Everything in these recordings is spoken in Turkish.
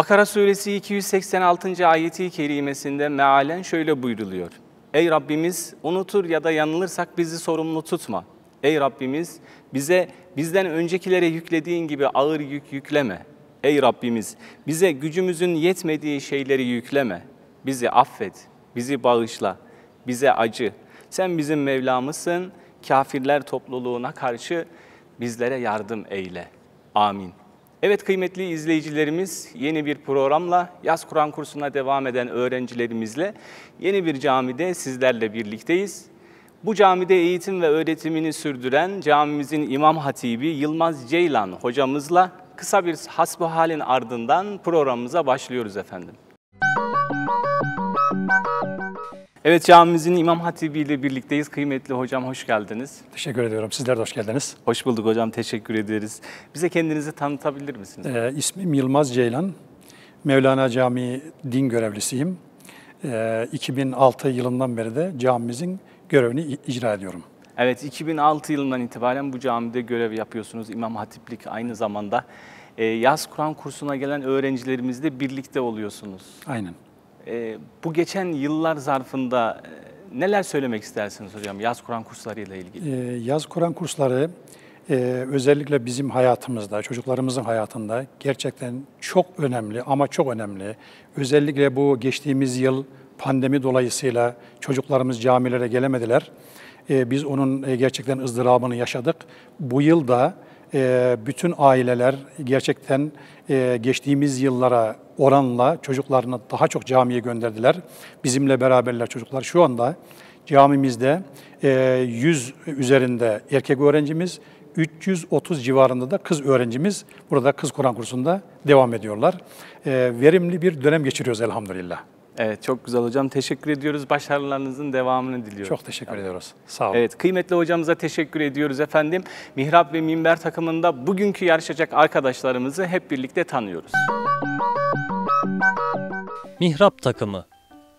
Bakara suresi 286. ayeti kerimesinde mealen şöyle buyruluyor. Ey Rabbimiz unutur ya da yanılırsak bizi sorumlu tutma. Ey Rabbimiz bize bizden öncekilere yüklediğin gibi ağır yük yükleme. Ey Rabbimiz bize gücümüzün yetmediği şeyleri yükleme. Bizi affet, bizi bağışla, bize acı. Sen bizim Mevlamızsın, kafirler topluluğuna karşı bizlere yardım eyle. Amin. Evet kıymetli izleyicilerimiz yeni bir programla Yaz Kur'an kursuna devam eden öğrencilerimizle yeni bir camide sizlerle birlikteyiz. Bu camide eğitim ve öğretimini sürdüren camimizin İmam hatibi Yılmaz Ceylan hocamızla kısa bir hasbı ardından programımıza başlıyoruz efendim. Müzik Evet camimizin İmam Hatibi ile birlikteyiz. Kıymetli hocam hoş geldiniz. Teşekkür ediyorum. Sizler de hoş geldiniz. Hoş bulduk hocam. Teşekkür ederiz. Bize kendinizi tanıtabilir misiniz? Ee, ismim Yılmaz Ceylan. Mevlana Camii din görevlisiyim. Ee, 2006 yılından beri de camimizin görevini icra ediyorum. Evet 2006 yılından itibaren bu camide görev yapıyorsunuz. İmam Hatiplik aynı zamanda. Ee, yaz Kur'an kursuna gelen öğrencilerimizle birlikte oluyorsunuz. Aynen. Ee, bu geçen yıllar zarfında e, neler söylemek istersiniz hocam yaz Kur'an kurslarıyla ilgili? Ee, yaz Kur'an kursları e, özellikle bizim hayatımızda, çocuklarımızın hayatında gerçekten çok önemli ama çok önemli. Özellikle bu geçtiğimiz yıl pandemi dolayısıyla çocuklarımız camilere gelemediler. Ee, biz onun e, gerçekten ızdırabını yaşadık. Bu yıl da ee, bütün aileler gerçekten e, geçtiğimiz yıllara oranla çocuklarını daha çok camiye gönderdiler. Bizimle beraberler çocuklar. Şu anda camimizde 100 e, üzerinde erkek öğrencimiz, 330 civarında da kız öğrencimiz burada Kız Kur'an kursunda devam ediyorlar. E, verimli bir dönem geçiriyoruz elhamdülillah. Evet çok güzel hocam. Teşekkür ediyoruz. Başarılarınızın devamını diliyoruz. Çok teşekkür yani. ediyoruz. Sağ olun. Evet kıymetli hocamıza teşekkür ediyoruz efendim. Mihrap ve Minber takımında bugünkü yarışacak arkadaşlarımızı hep birlikte tanıyoruz. Mihrap takımı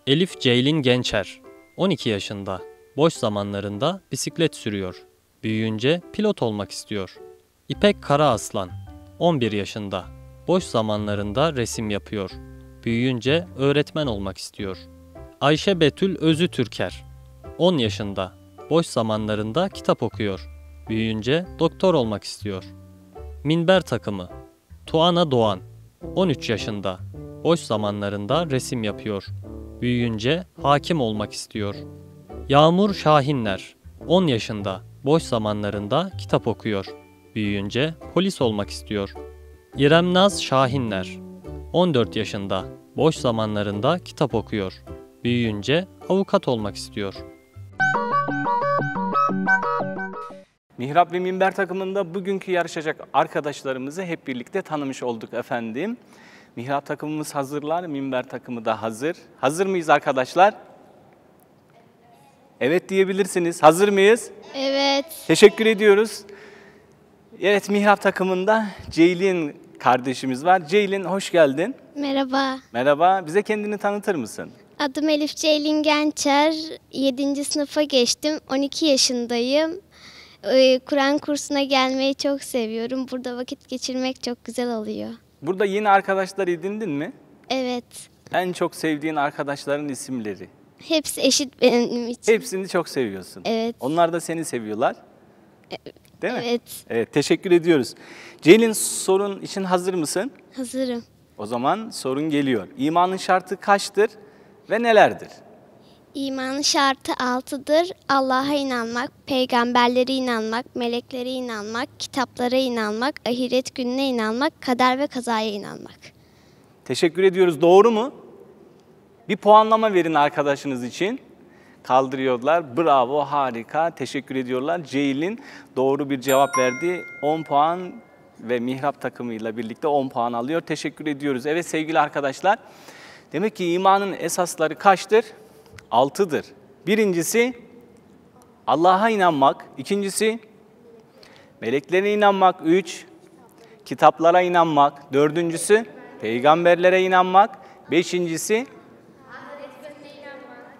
Elif Ceylin Gençer 12 yaşında. Boş zamanlarında bisiklet sürüyor. Büyüyünce pilot olmak istiyor. İpek Kara Aslan 11 yaşında. Boş zamanlarında resim yapıyor büyüyünce öğretmen olmak istiyor. Ayşe Betül Özü Türker 10 yaşında, boş zamanlarında kitap okuyor. Büyüyünce doktor olmak istiyor. Minber takımı Tuana Doğan 13 yaşında, boş zamanlarında resim yapıyor. Büyüyünce hakim olmak istiyor. Yağmur Şahinler 10 yaşında, boş zamanlarında kitap okuyor. Büyüyünce polis olmak istiyor. İrem Naz Şahinler 14 yaşında boş zamanlarında kitap okuyor. Büyüyünce avukat olmak istiyor. Mihrap ve Minber takımında bugünkü yarışacak arkadaşlarımızı hep birlikte tanımış olduk efendim. Mihrap takımımız hazırlar, Minber takımı da hazır. Hazır mıyız arkadaşlar? Evet diyebilirsiniz. Hazır mıyız? Evet. Teşekkür ediyoruz. Evet Mihrap takımında Ceylin kardeşimiz var. Ceylin hoş geldin. Merhaba. Merhaba. Bize kendini tanıtır mısın? Adım Elif Ceylin Gençer. 7. sınıfa geçtim. 12 yaşındayım. Ee, Kur'an kursuna gelmeyi çok seviyorum. Burada vakit geçirmek çok güzel oluyor. Burada yeni arkadaşlar edindin mi? Evet. En çok sevdiğin arkadaşların isimleri? Hepsi eşit benim için. Hepsini çok seviyorsun. Evet. Onlar da seni seviyorlar. Ee, Değil mi? Evet. Evet, teşekkür ediyoruz. Ceylin sorun için hazır mısın? Hazırım. O zaman sorun geliyor. İmanın şartı kaçtır ve nelerdir? İmanın şartı altıdır. Allah'a inanmak, peygamberlere inanmak, meleklere inanmak, kitaplara inanmak, ahiret gününe inanmak, kader ve kazaya inanmak. Teşekkür ediyoruz. Doğru mu? Bir puanlama verin arkadaşınız için kaldırıyorlar. Bravo, harika, teşekkür ediyorlar. Ceylin doğru bir cevap verdi. 10 puan ve mihrap takımıyla birlikte 10 puan alıyor. Teşekkür ediyoruz. Evet sevgili arkadaşlar, demek ki imanın esasları kaçtır? Altıdır. Birincisi Allah'a inanmak. İkincisi meleklere inanmak. Üç, kitaplara inanmak. Dördüncüsü peygamberlere inanmak. Beşincisi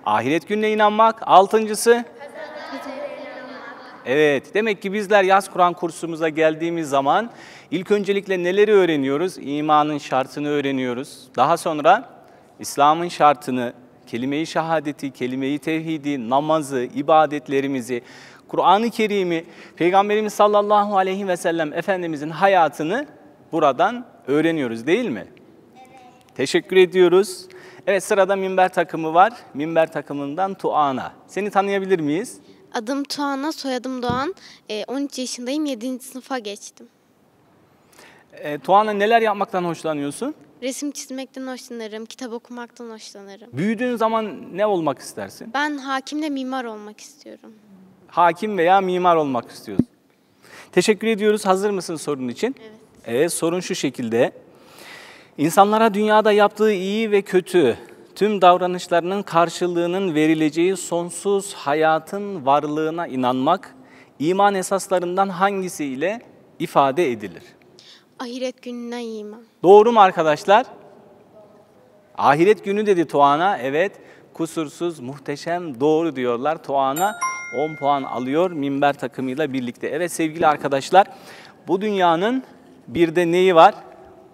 ahiret gününe inanmak. Altıncısı? Evet, demek ki bizler yaz Kur'an kursumuza geldiğimiz zaman ilk öncelikle neleri öğreniyoruz? İmanın şartını öğreniyoruz. Daha sonra İslam'ın şartını, kelime-i şehadeti, kelime-i tevhidi, namazı, ibadetlerimizi, Kur'an-ı Kerim'i, Peygamberimiz sallallahu aleyhi ve sellem Efendimizin hayatını buradan öğreniyoruz değil mi? Evet. Teşekkür ediyoruz. Evet sırada minber takımı var. Minber takımından Tuana. Seni tanıyabilir miyiz? Adım Tuana, soyadım Doğan. E, ee, 13 yaşındayım, 7. sınıfa geçtim. E, Tuana neler yapmaktan hoşlanıyorsun? Resim çizmekten hoşlanırım, kitap okumaktan hoşlanırım. Büyüdüğün zaman ne olmak istersin? Ben hakimle mimar olmak istiyorum. Hakim veya mimar olmak istiyorsun. Teşekkür ediyoruz. Hazır mısın sorun için? Evet. Evet, sorun şu şekilde. İnsanlara dünyada yaptığı iyi ve kötü, tüm davranışlarının karşılığının verileceği sonsuz hayatın varlığına inanmak, iman esaslarından hangisiyle ifade edilir? Ahiret gününe iman. Doğru mu arkadaşlar? Ahiret günü dedi Tuana, evet. Kusursuz, muhteşem, doğru diyorlar. Tuana 10 puan alıyor minber takımıyla birlikte. Evet sevgili arkadaşlar, bu dünyanın bir de neyi var?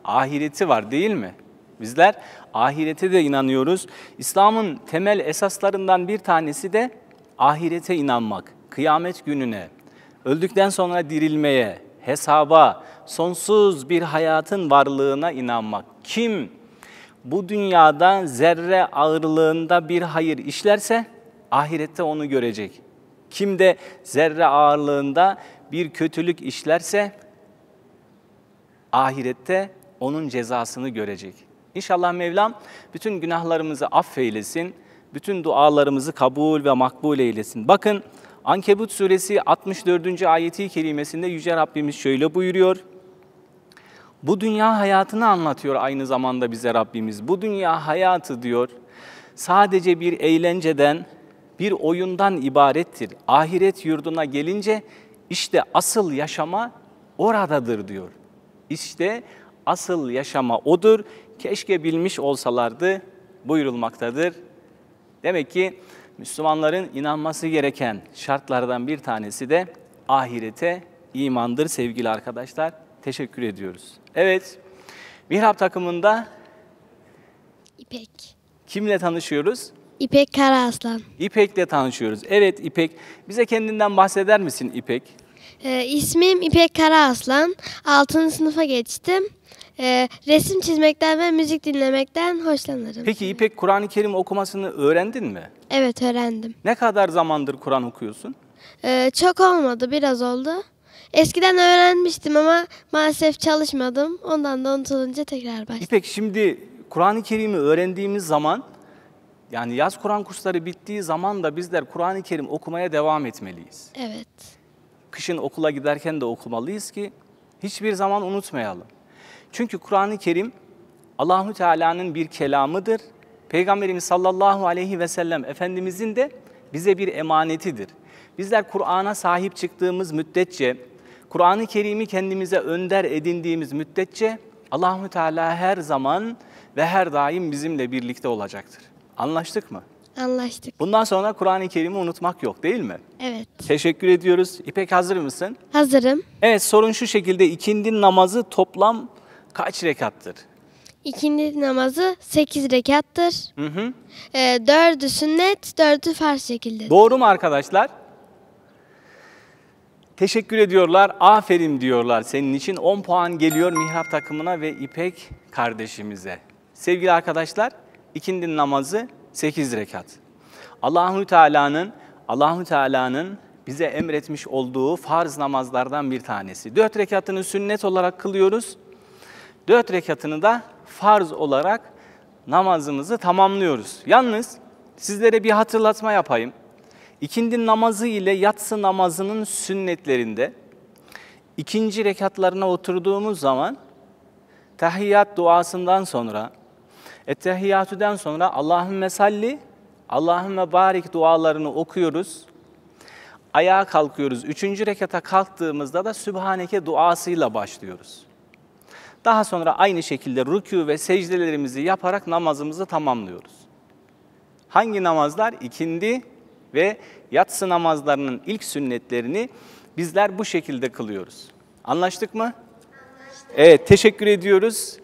ahireti var değil mi? Bizler ahirete de inanıyoruz. İslam'ın temel esaslarından bir tanesi de ahirete inanmak, kıyamet gününe, öldükten sonra dirilmeye, hesaba, sonsuz bir hayatın varlığına inanmak. Kim bu dünyada zerre ağırlığında bir hayır işlerse ahirette onu görecek. Kim de zerre ağırlığında bir kötülük işlerse ahirette onun cezasını görecek. İnşallah Mevlam bütün günahlarımızı affeylesin, bütün dualarımızı kabul ve makbul eylesin. Bakın Ankebut suresi 64. ayeti kelimesinde Yüce Rabbimiz şöyle buyuruyor. Bu dünya hayatını anlatıyor aynı zamanda bize Rabbimiz. Bu dünya hayatı diyor sadece bir eğlenceden, bir oyundan ibarettir. Ahiret yurduna gelince işte asıl yaşama oradadır diyor. İşte asıl yaşama odur. Keşke bilmiş olsalardı buyurulmaktadır. Demek ki Müslümanların inanması gereken şartlardan bir tanesi de ahirete imandır sevgili arkadaşlar. Teşekkür ediyoruz. Evet, mihrap takımında İpek. Kimle tanışıyoruz? İpek Karaaslan. İpek'le tanışıyoruz. Evet İpek, bize kendinden bahseder misin İpek? Ee, ismim İpek Karaaslan. 6. sınıfa geçtim e, resim çizmekten ve müzik dinlemekten hoşlanırım. Peki İpek Kur'an-ı Kerim okumasını öğrendin mi? Evet öğrendim. Ne kadar zamandır Kur'an okuyorsun? E, çok olmadı biraz oldu. Eskiden öğrenmiştim ama maalesef çalışmadım. Ondan da unutulunca tekrar başladım. İpek şimdi Kur'an-ı Kerim'i öğrendiğimiz zaman yani yaz Kur'an kursları bittiği zaman da bizler Kur'an-ı Kerim okumaya devam etmeliyiz. Evet. Kışın okula giderken de okumalıyız ki hiçbir zaman unutmayalım. Çünkü Kur'an-ı Kerim Allahu Teala'nın bir kelamıdır. Peygamberimiz sallallahu aleyhi ve sellem Efendimizin de bize bir emanetidir. Bizler Kur'an'a sahip çıktığımız müddetçe, Kur'an-ı Kerim'i kendimize önder edindiğimiz müddetçe Allahu Teala her zaman ve her daim bizimle birlikte olacaktır. Anlaştık mı? Anlaştık. Bundan sonra Kur'an-ı Kerim'i unutmak yok değil mi? Evet. Teşekkür ediyoruz. İpek hazır mısın? Hazırım. Evet sorun şu şekilde ikindi namazı toplam kaç rekattır? İkindi namazı sekiz rekattır. Hı hı. E, dördü sünnet, dördü farz şekilde. Doğru mu arkadaşlar? Teşekkür ediyorlar, aferin diyorlar. Senin için 10 puan geliyor mihrap takımına ve İpek kardeşimize. Sevgili arkadaşlar, ikindi namazı 8 rekat. Allahu Teala'nın Allahu Teala'nın bize emretmiş olduğu farz namazlardan bir tanesi. Dört rekatını sünnet olarak kılıyoruz dört rekatını da farz olarak namazımızı tamamlıyoruz. Yalnız sizlere bir hatırlatma yapayım. İkindi namazı ile yatsı namazının sünnetlerinde ikinci rekatlarına oturduğumuz zaman tahiyyat duasından sonra Ettehiyyatü'den sonra Allahümme salli, Allahümme barik dualarını okuyoruz. Ayağa kalkıyoruz. Üçüncü rekata kalktığımızda da Sübhaneke duasıyla başlıyoruz. Daha sonra aynı şekilde rükû ve secdelerimizi yaparak namazımızı tamamlıyoruz. Hangi namazlar? İkindi ve yatsı namazlarının ilk sünnetlerini bizler bu şekilde kılıyoruz. Anlaştık mı? Anlaştık. Evet, teşekkür ediyoruz.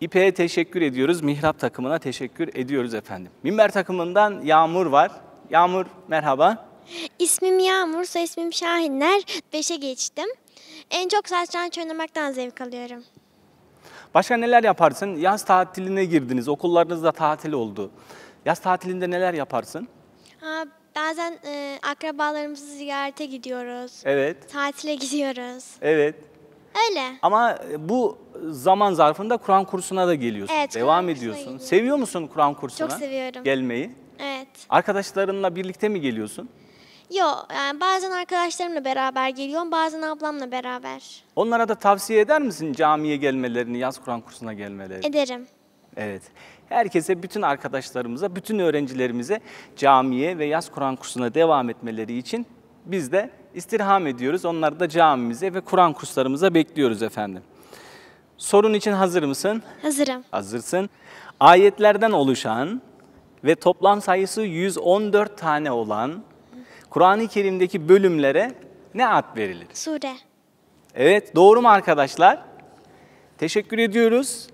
İpe'ye teşekkür ediyoruz. Mihrap takımına teşekkür ediyoruz efendim. Minber takımından Yağmur var. Yağmur merhaba. İsmim Yağmur, soy ismim Şahinler. Beşe geçtim. En çok saçlarını oynamaktan zevk alıyorum. Başka neler yaparsın? Yaz tatiline girdiniz, okullarınızda tatil oldu. Yaz tatilinde neler yaparsın? bazen e, akrabalarımızı ziyarete gidiyoruz. Evet. Tatile gidiyoruz. Evet. Öyle. Ama e, bu zaman zarfında Kur'an kursuna da geliyorsun. Evet, Devam ediyorsun. Seviyor musun Kur'an kursuna? Çok seviyorum. Gelmeyi? Evet. Arkadaşlarınla birlikte mi geliyorsun? Yok yani bazen arkadaşlarımla beraber geliyorum bazen ablamla beraber. Onlara da tavsiye eder misin camiye gelmelerini, yaz Kur'an kursuna gelmelerini? Ederim. Evet. Herkese, bütün arkadaşlarımıza, bütün öğrencilerimize camiye ve yaz Kur'an kursuna devam etmeleri için biz de istirham ediyoruz. Onları da camimize ve Kur'an kurslarımıza bekliyoruz efendim. Sorun için hazır mısın? Hazırım. Hazırsın. Ayetlerden oluşan ve toplam sayısı 114 tane olan Kur'an-ı Kerim'deki bölümlere ne ad verilir? Sure. Evet, doğru mu arkadaşlar? Teşekkür ediyoruz.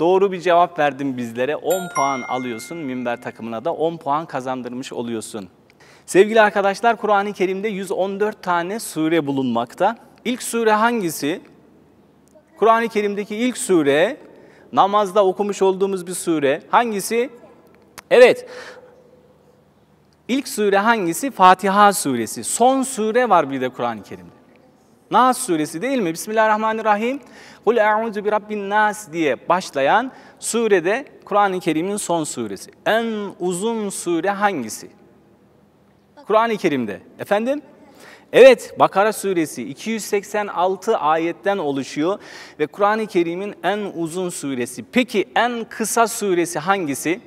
Doğru bir cevap verdin bizlere. 10 puan alıyorsun minber takımına da 10 puan kazandırmış oluyorsun. Sevgili arkadaşlar Kur'an-ı Kerim'de 114 tane sure bulunmakta. İlk sure hangisi? Kur'an-ı Kerim'deki ilk sure namazda okumuş olduğumuz bir sure. Hangisi? Evet. İlk sure hangisi? Fatiha suresi. Son sure var bir de Kur'an-ı Kerim'de. Nas suresi değil mi? Bismillahirrahmanirrahim. Kul e'udü bi rabbin nas diye başlayan surede Kur'an-ı Kerim'in son suresi. En uzun sure hangisi? Kur'an-ı Kerim'de. Efendim? Evet, Bakara suresi 286 ayetten oluşuyor ve Kur'an-ı Kerim'in en uzun suresi. Peki en kısa suresi hangisi?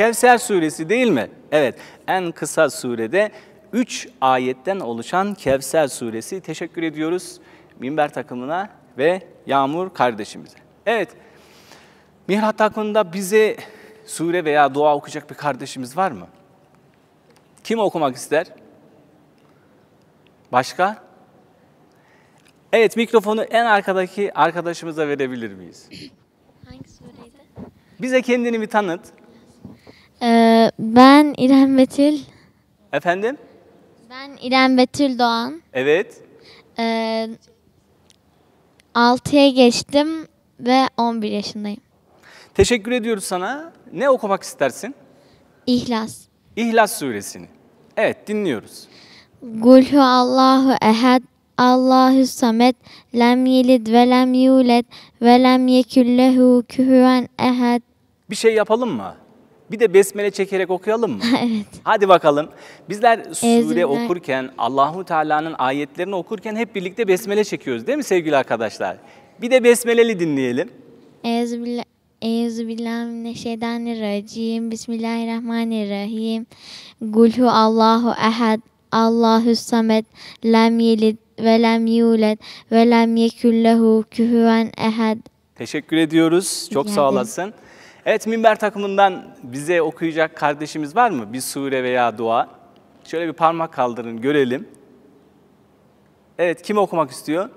Kevser suresi değil mi? Evet, en kısa surede 3 ayetten oluşan Kevser suresi. Teşekkür ediyoruz Minber takımına ve Yağmur kardeşimize. Evet, Mihrat takımında bize sure veya dua okuyacak bir kardeşimiz var mı? Kim okumak ister? Başka? Evet, mikrofonu en arkadaki arkadaşımıza verebilir miyiz? Hangi sureydi? Bize kendini bir tanıt. Ben İrem Betül. Efendim? Ben İrem Betül Doğan. Evet. Ee, 6'ya geçtim ve 11 yaşındayım. Teşekkür ediyoruz sana. Ne okumak istersin? İhlas. İhlas suresini. Evet dinliyoruz. Gulhu Allahu ehad Allahu samet lem yelid ve lem yulet ve lem yekullehu kühüven ehad. Bir şey yapalım mı? Bir de besmele çekerek okuyalım mı? evet. Hadi bakalım. Bizler sure okurken, Allahu Teala'nın ayetlerini okurken hep birlikte besmele çekiyoruz değil mi sevgili arkadaşlar? Bir de besmeleli dinleyelim. Ezbillah. Euzubillahimineşşeytanirracim. Bismillahirrahmanirrahim. Gulhu Allahu ehad. Allahu samet. Lem yelid ve lem yulet ve lem yeküllehu kühüven ehad. Teşekkür ediyoruz. Çok yani. sağ olasın. Evet minber takımından bize okuyacak kardeşimiz var mı? Bir sure veya dua. Şöyle bir parmak kaldırın görelim. Evet kim okumak istiyor?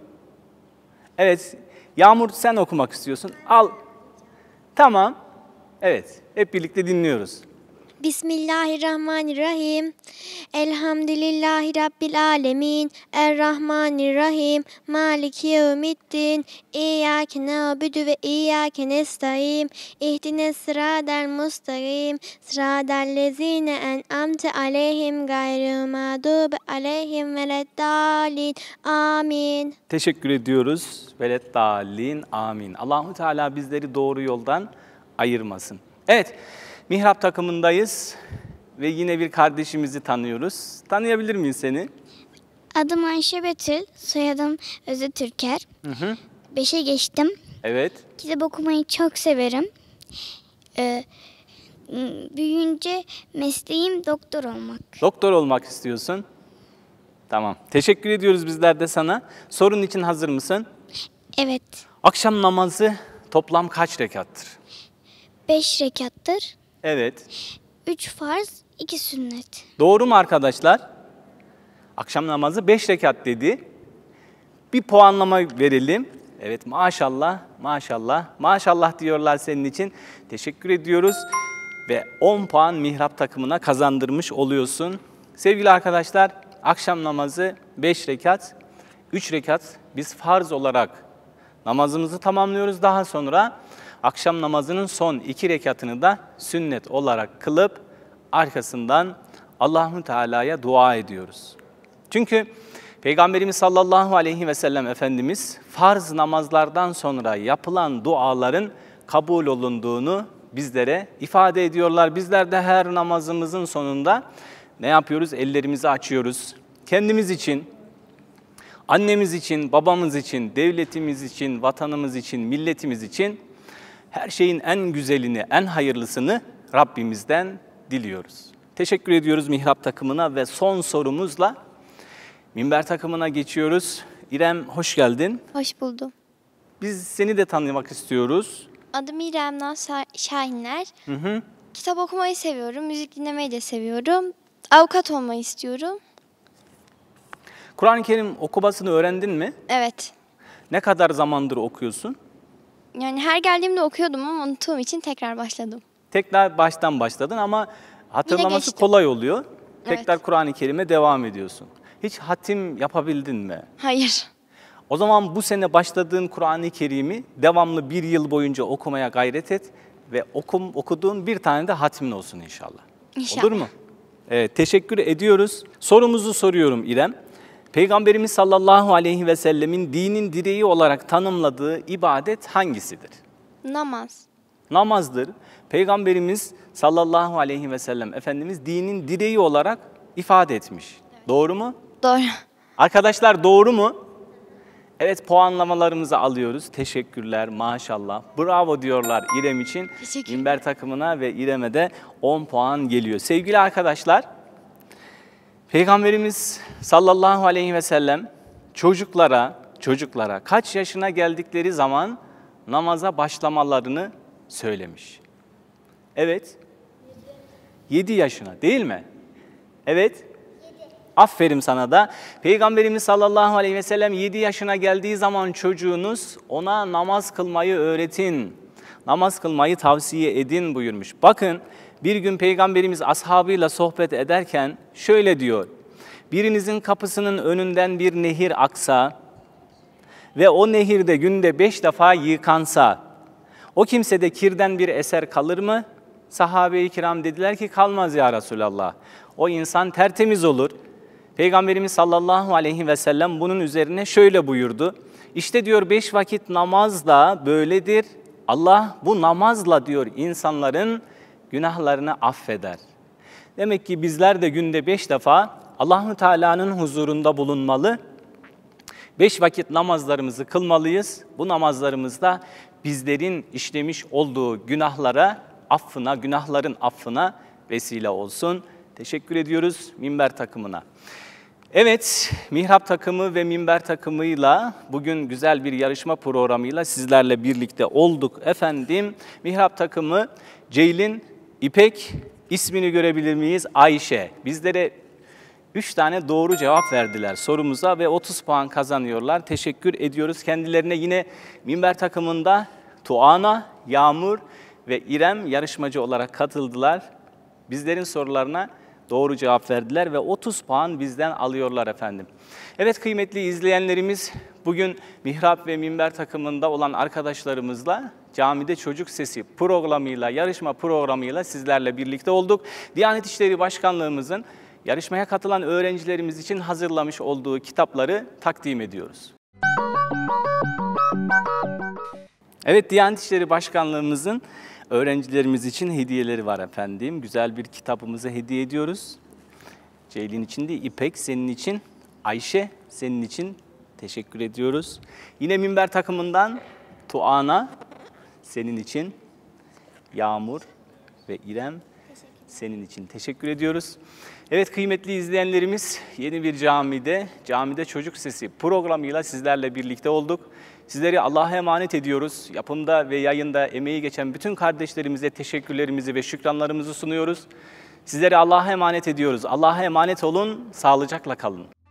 Evet Yağmur sen okumak istiyorsun. Al. Tamam. Evet hep birlikte dinliyoruz. Bismillahirrahmanirrahim. Elhamdülillahi Rabbil alemin. Errahmanirrahim. Maliki yevmiddin. İyyâke nâbüdü ve iyyâke nestaîn. İhdine sırâdel mustakîm. Sırâdel lezîne en'amte aleyhim gayrı mağdûbe aleyhim veleddâlin. Amin. Teşekkür ediyoruz. Veleddâlin. Amin. Allahu Teala bizleri doğru yoldan ayırmasın. Evet. Mihrap takımındayız ve yine bir kardeşimizi tanıyoruz. Tanıyabilir miyim seni? Adım Ayşe Betül, soyadım Özü Türker. Hı hı. Beşe geçtim. Evet. Kitap okumayı çok severim. Ee, büyüyünce mesleğim doktor olmak. Doktor olmak istiyorsun. Tamam. Teşekkür ediyoruz bizler de sana. Sorun için hazır mısın? Evet. Akşam namazı toplam kaç rekattır? Beş rekattır. Evet. Üç farz, iki sünnet. Doğru mu arkadaşlar? Akşam namazı beş rekat dedi. Bir puanlama verelim. Evet maşallah, maşallah, maşallah diyorlar senin için. Teşekkür ediyoruz ve 10 puan mihrap takımına kazandırmış oluyorsun. Sevgili arkadaşlar, akşam namazı 5 rekat, 3 rekat biz farz olarak namazımızı tamamlıyoruz. Daha sonra akşam namazının son iki rekatını da sünnet olarak kılıp arkasından Allahu Teala'ya dua ediyoruz. Çünkü Peygamberimiz sallallahu aleyhi ve sellem Efendimiz farz namazlardan sonra yapılan duaların kabul olunduğunu bizlere ifade ediyorlar. Bizler de her namazımızın sonunda ne yapıyoruz? Ellerimizi açıyoruz. Kendimiz için, annemiz için, babamız için, devletimiz için, vatanımız için, milletimiz için her şeyin en güzelini, en hayırlısını Rabbimizden diliyoruz. Teşekkür ediyoruz mihrap takımına ve son sorumuzla minber takımına geçiyoruz. İrem hoş geldin. Hoş buldum. Biz seni de tanımak istiyoruz. Adım İrem Naz Şahinler. Hı hı. Kitap okumayı seviyorum, müzik dinlemeyi de seviyorum. Avukat olmayı istiyorum. Kur'an-ı Kerim okumasını öğrendin mi? Evet. Ne kadar zamandır okuyorsun? Yani her geldiğimde okuyordum ama unuttuğum için tekrar başladım. Tekrar baştan başladın ama hatırlaması kolay oluyor. Tekrar Evet. Kur'an-ı Kerim'e devam ediyorsun. Hiç hatim yapabildin mi? Hayır. O zaman bu sene başladığın Kur'an-ı Kerim'i devamlı bir yıl boyunca okumaya gayret et ve okum, okuduğun bir tane de hatmin olsun inşallah. İnşallah. Olur mu? Evet, teşekkür ediyoruz. Sorumuzu soruyorum İrem. Peygamberimiz sallallahu aleyhi ve sellemin dinin direği olarak tanımladığı ibadet hangisidir? Namaz. Namazdır. Peygamberimiz sallallahu aleyhi ve sellem Efendimiz dinin direği olarak ifade etmiş. Evet. Doğru mu? Doğru. Arkadaşlar doğru mu? Evet puanlamalarımızı alıyoruz. Teşekkürler maşallah. Bravo diyorlar İrem için. Teşekkür. İmber takımına ve İrem'e de 10 puan geliyor. Sevgili arkadaşlar Peygamberimiz sallallahu aleyhi ve sellem çocuklara, çocuklara kaç yaşına geldikleri zaman namaza başlamalarını söylemiş. Evet. 7 yaşına değil mi? Evet. Aferin sana da. Peygamberimiz sallallahu aleyhi ve sellem 7 yaşına geldiği zaman çocuğunuz ona namaz kılmayı öğretin. Namaz kılmayı tavsiye edin buyurmuş. Bakın bir gün Peygamberimiz ashabıyla sohbet ederken şöyle diyor. Birinizin kapısının önünden bir nehir aksa ve o nehirde günde beş defa yıkansa, o kimsede kirden bir eser kalır mı? Sahabe-i kiram dediler ki kalmaz ya Resulallah. O insan tertemiz olur. Peygamberimiz sallallahu aleyhi ve sellem bunun üzerine şöyle buyurdu. İşte diyor beş vakit namaz da böyledir. Allah bu namazla diyor insanların günahlarını affeder. Demek ki bizler de günde beş defa Allahu Teala'nın huzurunda bulunmalı. Beş vakit namazlarımızı kılmalıyız. Bu namazlarımızda bizlerin işlemiş olduğu günahlara, affına, günahların affına vesile olsun. Teşekkür ediyoruz minber takımına. Evet, mihrap takımı ve minber takımıyla bugün güzel bir yarışma programıyla sizlerle birlikte olduk efendim. Mihrap takımı Ceylin İpek ismini görebilir miyiz? Ayşe. Bizlere 3 tane doğru cevap verdiler sorumuza ve 30 puan kazanıyorlar. Teşekkür ediyoruz kendilerine. Yine minber takımında Tuana, Yağmur ve İrem yarışmacı olarak katıldılar. Bizlerin sorularına Doğru cevap verdiler ve 30 puan bizden alıyorlar efendim. Evet kıymetli izleyenlerimiz bugün mihrap ve minber takımında olan arkadaşlarımızla Camide Çocuk Sesi programıyla, yarışma programıyla sizlerle birlikte olduk. Diyanet İşleri Başkanlığımızın yarışmaya katılan öğrencilerimiz için hazırlamış olduğu kitapları takdim ediyoruz. Evet Diyanet İşleri Başkanlığımızın Öğrencilerimiz için hediyeleri var efendim. Güzel bir kitabımızı hediye ediyoruz. Ceylin için de İpek senin için, Ayşe senin için teşekkür ediyoruz. Yine minber takımından Tuana senin için, Yağmur ve İrem senin için teşekkür ediyoruz. Evet kıymetli izleyenlerimiz yeni bir camide, camide çocuk sesi programıyla sizlerle birlikte olduk. Sizleri Allah'a emanet ediyoruz. Yapımda ve yayında emeği geçen bütün kardeşlerimize teşekkürlerimizi ve şükranlarımızı sunuyoruz. Sizleri Allah'a emanet ediyoruz. Allah'a emanet olun, sağlıcakla kalın.